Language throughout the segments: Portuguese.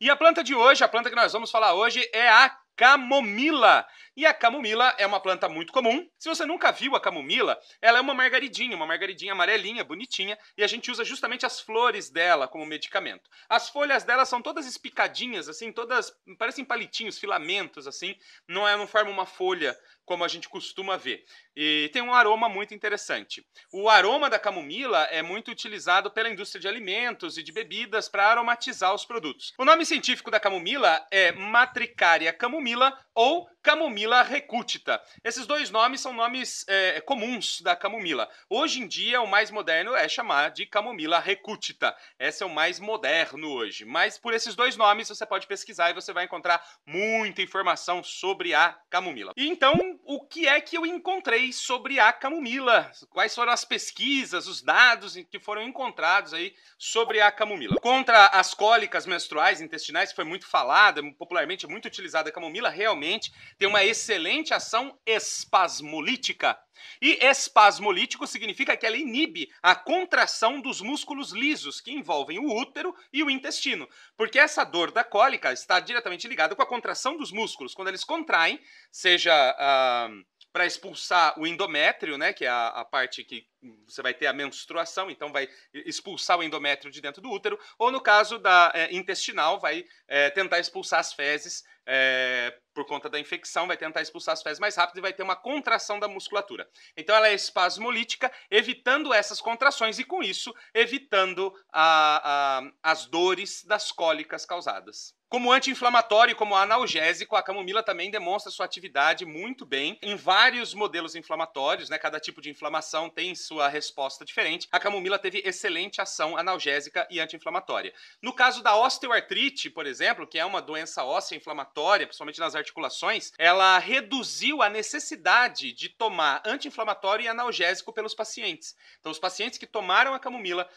E a planta de hoje, a planta que nós vamos falar hoje é a camomila, e a camomila é uma planta muito comum. Se você nunca viu a camomila, ela é uma margaridinha, uma margaridinha amarelinha, bonitinha, e a gente usa justamente as flores dela como medicamento. As folhas dela são todas espicadinhas, assim, todas parecem palitinhos, filamentos, assim. Não é, não forma uma folha como a gente costuma ver. E tem um aroma muito interessante. O aroma da camomila é muito utilizado pela indústria de alimentos e de bebidas para aromatizar os produtos. O nome científico da camomila é Matricaria camomila ou camomila Camomila recutita. Esses dois nomes são nomes é, comuns da camomila. Hoje em dia, o mais moderno é chamar de camomila recutita. Esse é o mais moderno hoje. Mas por esses dois nomes você pode pesquisar e você vai encontrar muita informação sobre a camomila. E então, o que é que eu encontrei sobre a camomila? Quais foram as pesquisas, os dados que foram encontrados aí sobre a camomila? Contra as cólicas menstruais intestinais, que foi muito falada, popularmente muito utilizada a camomila, realmente tem uma excelente ação espasmolítica. E espasmolítico significa que ela inibe a contração dos músculos lisos que envolvem o útero e o intestino, porque essa dor da cólica está diretamente ligada com a contração dos músculos. Quando eles contraem, seja uh, para expulsar o endométrio, né, que é a, a, parte que você vai ter a menstruação, então vai expulsar o endométrio de dentro do útero, ou no caso da é, intestinal, vai é, tentar expulsar as fezes é, por conta da infecção, vai tentar expulsar as fezes mais rápido e vai ter uma contração da musculatura. Então ela é espasmolítica, evitando essas contrações e com isso evitando a, a, as dores das cólicas causadas. Como anti-inflamatório e como analgésico, a camomila também demonstra sua atividade muito bem em vários modelos inflamatórios, né? Cada tipo de inflamação tem sua resposta diferente. A camomila teve excelente ação analgésica e anti-inflamatória. No caso da osteoartrite, por exemplo, que é uma doença óssea inflamatória, principalmente nas articulações, ela reduziu a necessidade de tomar anti-inflamatório e analgésico pelos pacientes. Então, os pacientes que tomaram a camomila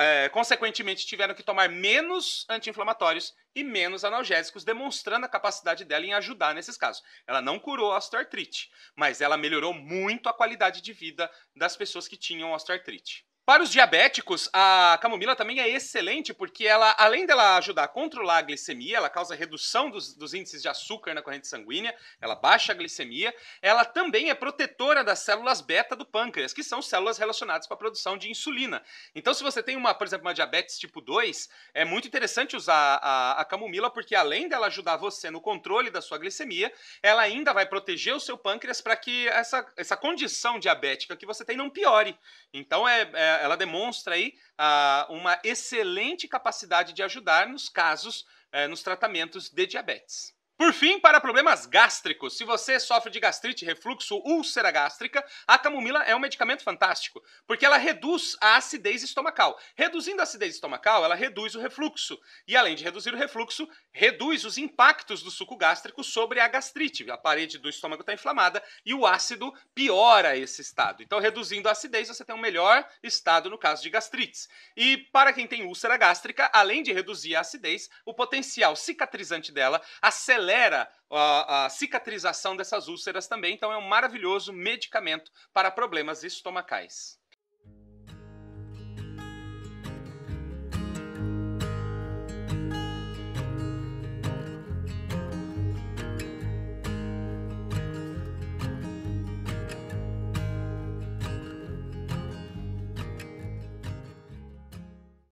é, consequentemente, tiveram que tomar menos anti-inflamatórios e menos analgésicos, demonstrando a capacidade dela em ajudar nesses casos. Ela não curou a osteoartrite, mas ela melhorou muito a qualidade de vida das pessoas que tinham osteoartrite. Para os diabéticos, a camomila também é excelente porque ela, além dela ajudar a controlar a glicemia, ela causa redução dos, dos índices de açúcar na corrente sanguínea, ela baixa a glicemia, ela também é protetora das células beta do pâncreas, que são células relacionadas com a produção de insulina. Então, se você tem uma, por exemplo, uma diabetes tipo 2, é muito interessante usar a, a camomila porque além dela ajudar você no controle da sua glicemia, ela ainda vai proteger o seu pâncreas para que essa, essa condição diabética que você tem não piore. Então, é, é ela demonstra aí uh, uma excelente capacidade de ajudar nos casos, uh, nos tratamentos de diabetes. Por fim, para problemas gástricos, se você sofre de gastrite, refluxo, úlcera gástrica, a camomila é um medicamento fantástico, porque ela reduz a acidez estomacal. Reduzindo a acidez estomacal, ela reduz o refluxo. E além de reduzir o refluxo, reduz os impactos do suco gástrico sobre a gastrite. A parede do estômago está inflamada e o ácido piora esse estado. Então, reduzindo a acidez, você tem um melhor estado no caso de gastrites. E para quem tem úlcera gástrica, além de reduzir a acidez, o potencial cicatrizante dela acelera acelera a, a, cicatrização dessas úlceras também, então é um maravilhoso medicamento para problemas estomacais.